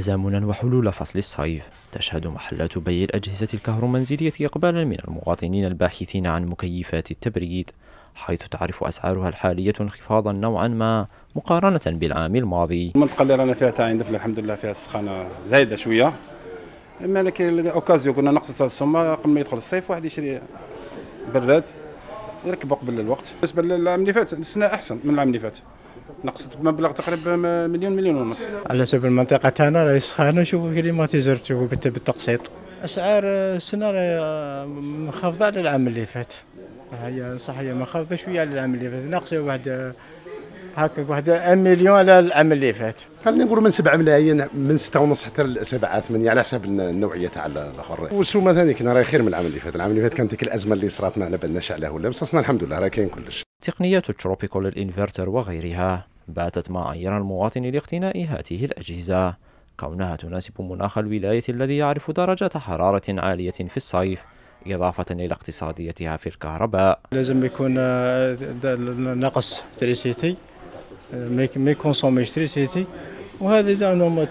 تزامنا وحلول فصل الصيف تشهد محلات بيع الأجهزة الكهرومنزلية إقبالا من المواطنين الباحثين عن مكيفات التبريد حيث تعرف أسعارها الحالية انخفاضا نوعا ما مقارنة بالعام الماضي المنطقة اللي رانا فيها تاع عندنا الحمد لله فيها السخانة زايدة شوية اما لكن اوكازيون كنا نقصد السومة قبل ما يدخل الصيف واحد يشري براد نركبوا قبل الوقت بالنسبه للعام اللي فات السنه احسن من العام اللي فات نقصت بمبلغ تقريبا مليون مليون ونص على حسب المنطقه تاعنا راه يسخن شوفوا كليماتيزر شوفوا بالتقسيط اسعار السنه منخفضه على العام اللي فات هي صح هي منخفضه شويه على العام اللي فات ناقصه واحد هكاك واحد 1 مليون على العام اللي فات خلينا نقولوا من 7 ملايين من 6 ونص حتى 7 8 على حسب النوعيه تاع الاخر والسومه ثاني كنا راهي خير من العام اللي فات العام اللي فات كانت ديك الازمه اللي صرات ما على بالناش عليها ولا بصح الحمد لله راه كاين كلش تقنيات التروبيكول الانفرتر وغيرها باتت معايير المواطن لاقتناء هذه الاجهزه كونها تناسب مناخ الولايه الذي يعرف درجه حراره عاليه في الصيف إضافة إلى اقتصاديتها في الكهرباء لازم يكون آه، نقص تريسيتي ما يكونسوميش تريسيتي وهذا لانهم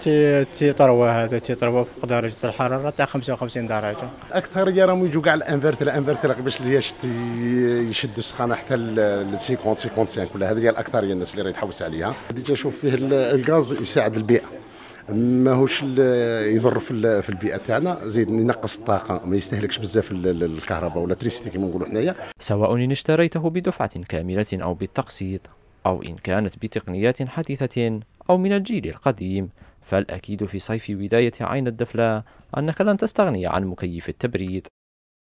تيطروا هذا تيطروا فوق درجه الحراره تاع 55 درجه اكثر يا راهم يجوا كاع الانفرتر الانفرتر باش يشد السخانه حتى ل 50 55 ولا هذه هي الاكثر هي الناس اللي راهي تحوس عليها ديجا شوف فيه الغاز يساعد البيئه ماهوش يضر في البيئه تاعنا زيد ينقص الطاقه ما يستهلكش بزاف الكهرباء ولا تريستي كما نقولوا حنايا سواء ان اشتريته بدفعه كامله او بالتقسيط أو إن كانت بتقنيات حديثة أو من الجيل القديم فالأكيد في صيف بداية عين الدفلة أنك لن تستغني عن مكيف التبريد